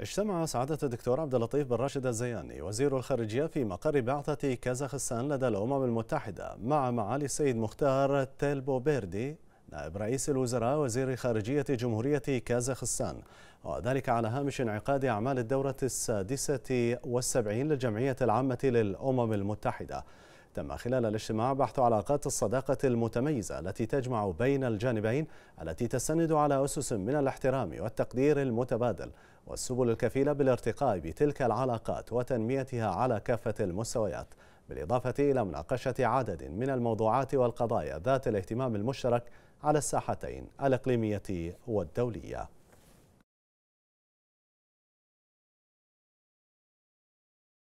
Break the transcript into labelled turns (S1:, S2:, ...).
S1: اجتمع
S2: سعادة الدكتور عبد اللطيف بن راشد الزياني وزير الخارجية في مقر بعثة كازاخستان لدى الأمم المتحدة مع معالي السيد مختار تيلبو بيردي نائب رئيس الوزراء وزير خارجية جمهورية كازاخستان وذلك على هامش انعقاد أعمال الدورة السادسة والسبعين للجمعية العامة للأمم المتحدة تم خلال الاجتماع بحث علاقات الصداقة المتميزة التي تجمع بين الجانبين التي تستند على أسس من الاحترام والتقدير المتبادل والسبل الكفيلة بالارتقاء بتلك العلاقات وتنميتها على كافة المستويات بالإضافة إلى مناقشة عدد من الموضوعات والقضايا ذات الاهتمام المشترك على الساحتين الإقليمية والدولية